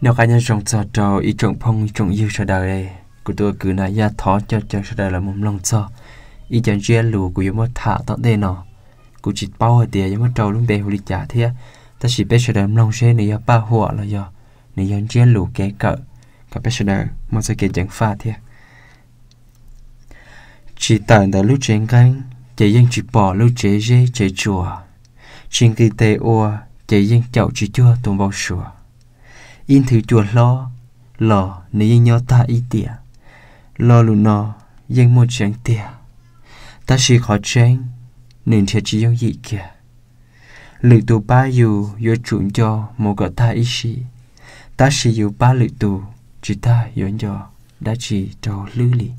nếu cá nhân trong cho trò ý trọng phong ý trọng yêu cho đời đây của tôi cứ nãy ra thó cho cho cho đời là mồm lòng cho ý chẳng chuyên lù của yêu mất thả tận đây nọ của chỉ bao hồi tiền yêu mất trâu luôn đây hồi đi trả thế ta chỉ biết cho đời lòng xe này ba hộ là do này chẳng chuyên lù kế cỡ các biết cho đời mà sẽ kiện chẳng pha thế chỉ tận đã lúc trên cánh chỉ dân chỉ bỏ lúc chế dê chế chùa chỉ kỳ tê ua chỉ dân chậu chỉ chưa tùng bao chùa in thử chuột lo lo nếu yên nhớ ta ý tiền, lo lù nó yên một chẳng tiền. ta chỉ khó tranh nên thiệt chỉ giống gì kìa lực tù ba dù yo chuẩn cho một gọi ta ý gì, ta chỉ yêu ba lực tù chỉ ta yon cho đã chỉ cho lưu lì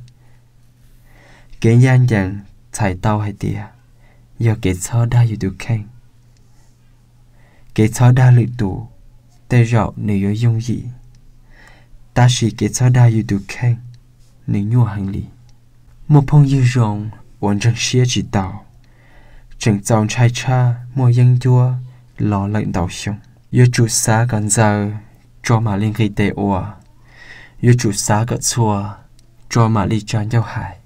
kể gian dặn thải tao hay tiền, do kể sao đa dù được khen kể sao đa lực tù tê rọ nì ở dông dị ta chỉ kể cho đa yêu được khen nì nhua hành lý một phong dư rộng ổn chẳng xia chỉ tạo chẳng chào trai cha mua dân chua lò lệnh đầu xong yêu chủ xa gần giờ cho mà liên khi tê ua yêu chủ xa gần xua cho mà ly chan giao hải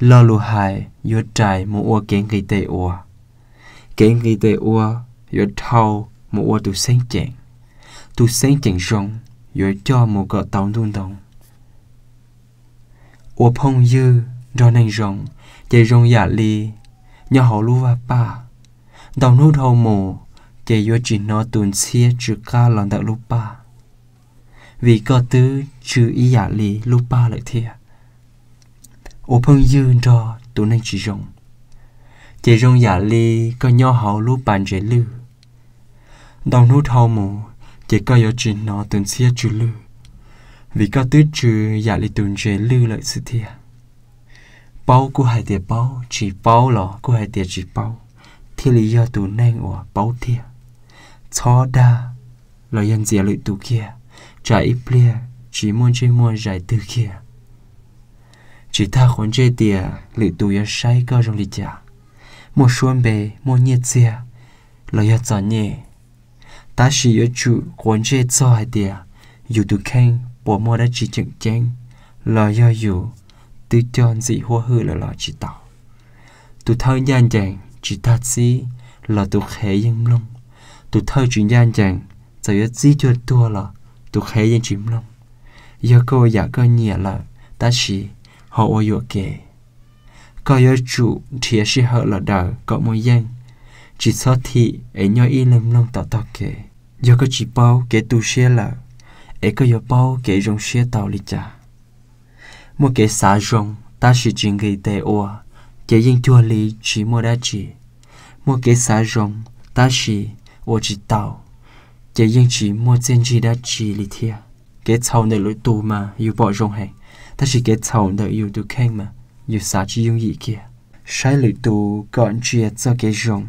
lo lù hải yêu trải mua ua kén khi tê ua kén khi tê ua yêu thâu mua ua tụ sinh chèn tu sen chỉnh rong yếu cho một cỡ tàu thun tàu ủa phong dư rồi nên rong chạy rong giả dạ li nhỏ hậu lu và pa tàu nút hậu mồ chạy yếu chỉ nó tuần xia trừ ca lòng tạo lúc pa vì cơ tứ trừ ý giả li lúc pa lại thiệt ủa phong dư rồi tụ nên chỉ rong chạy rong giả dạ li có nhỏ hậu lu bàn chạy lư đồng nút hậu mồ chỉ có yêu chuyện nó tuần xia chú lư vì có tứ chú giả lý tuần chế lư lợi sự thia bao của hai tiệt bao chỉ bao lọ của hai tiệt chỉ bao thì lý do tụ nên ở bao thia cho đa lo yên dịa lợi tụ kia trả ít plia chỉ muốn chơi muốn giải từ kia chỉ tha khốn chơi tiệt lợi tụ yên sai cơ trong lịch giả mua xuân bề mua nhiệt dịa lo yên gió nhẹ ta chỉ yêu chủ quan chế cho hai địa dù từ khen bỏ mua đã chỉ chừng chén lo do dù tư chọn gì hoa hư là lo chỉ tạo từ thơ gian chàng chỉ ta xí là từ khẽ dân lông từ thơ chuyện gian chàng giờ yêu chỉ cho tua là từ khẽ dân chìm lông giờ cô giả cơ nhẹ là ta chỉ họ ô yêu kề có yêu chủ thì sẽ họ là đời có một gian chỉ sợ thì ấy nhớ y lầm lòng tạo tạo kể do có chỉ bao kể tu xe là ấy có do bao kể rong xe tạo lý cha một cái xã rong ta chỉ chỉ gây tệ ua chỉ yên chua lý chỉ mua đá chỉ một cái xã rong ta chỉ ua chỉ tạo chỉ yên chỉ mua chân chỉ đá chỉ lý thia cái sau này lối tu mà yêu bỏ rong hay ta chỉ cái sau này yêu tu khen mà yêu xã chỉ dùng gì kia sai lối tu còn chỉ cho cái rong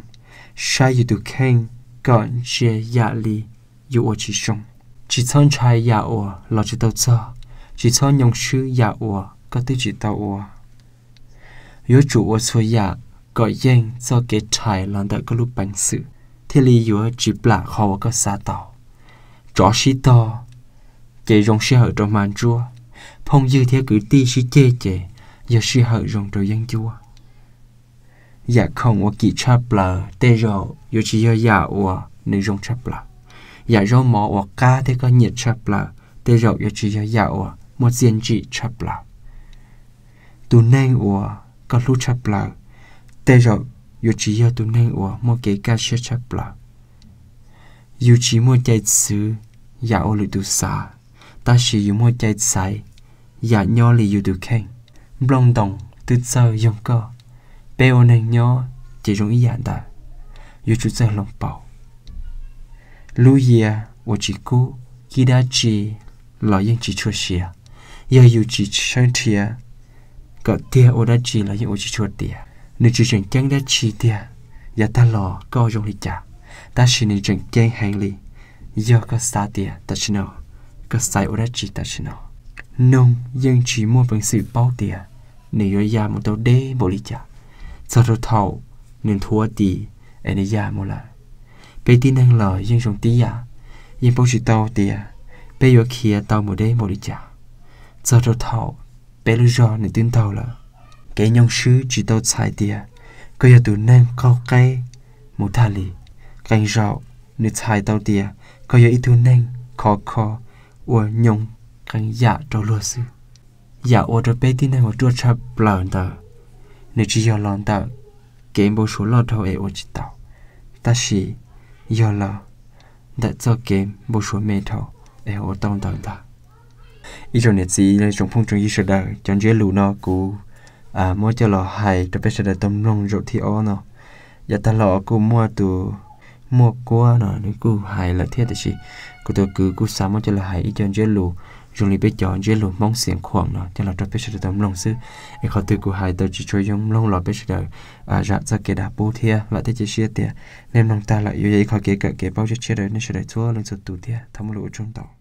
Shai du keng gon jie ya li yu o chi shong. Chỉ chọn chai ya o lo chỉ tao cho. Chỉ chọn nhung sư ya o có tư chỉ tao o. Yu chủ o số ya gọi yên cho kế chai lần đợi có lúc bánh sự. Thế li yu chỉ bạ khó có xa tao. Chó xí to. Chế rong xe hở trong màn chua. Phong dư theo cử ti xí chê chê. Giờ xí hở rong trong dân chua. dạ không wa kỳ chapla tê rô yo chỉ yo dạ wa nữ rong chapla dạ rô mò wa ca thế có nhiệt chapla tê rô yo chỉ yo dạ wa một diện chỉ chapla tu nang wa có lu chapla tê rô yo chỉ yo tu nang wa một cái ca sẽ chapla yo chỉ một chạy xứ dạ ô lự tu sa ta chỉ yo một chạy sai dạ nho lì yo tu khen blong đồng tự sơ yong cơ 빼오는요 제종이 안다 요주자 롱bảo 루이야 오지고 기다지 러영지 출시야 여유지 철티야 có tia ô đã chỉ là những ô chỉ chuột tia nên chỉ chẳng chăng đã chỉ tia và ta lò có dùng lý trả ta chỉ nên chẳng chăng hàng lý do có xa tia ta chỉ nó có sai ô đã chỉ ta chỉ nó nông dân chỉ mua bằng sự bao tia nên do ra một tàu đê bộ lý trả giờ rồi thầu nên thua tì anh ấy già mua lại bây tin đang lời nhưng chúng tia, nhưng bao chữ tàu tia, à bây giờ kia tao một đây một đi chả giờ rồi thầu bây lúc giờ nên tin tàu là cái nhông sứ chỉ tàu xài tia, à cái giờ tụi nên có cái một thà lì cành rau nên xài tao tì à giờ ít tụi nên khó khó ủa nhung, cành giả trâu lúa sư giả ủa rồi bây tin đang một trưa chập lợn tờ nếu chỉ yêu lòng tao game bố số lo đâu ấy ôn chỉ tao ta chỉ yo lo đã cho game bố số mê thao ấy ôn tao tao ta ý cho nên chỉ là trong phong trào ý sợ đời chẳng dễ lù nó cú à mua cho lo hay cho bé sợ đời tâm lòng rồi thì ó nó giờ ta lo cú mua từ mua qua nó nếu cú hay là thiết thì chỉ cú tôi cứ cú sắm mua cho lo hay ý chẳng dễ lù chúng lý biết cho dễ luôn mong xiềng khoảng nó cho là cho biết sự tâm lòng sư em khó từ của hai tờ chỉ cho dùng lòng lọ biết sự à ra ra kể đạp bố thia và thế chỉ chia tiền nên lòng ta lại yêu dây khỏi kể cả kể bao nhiêu chia đời nên sự đời thua lần sự tù thia thăm lũ trong tàu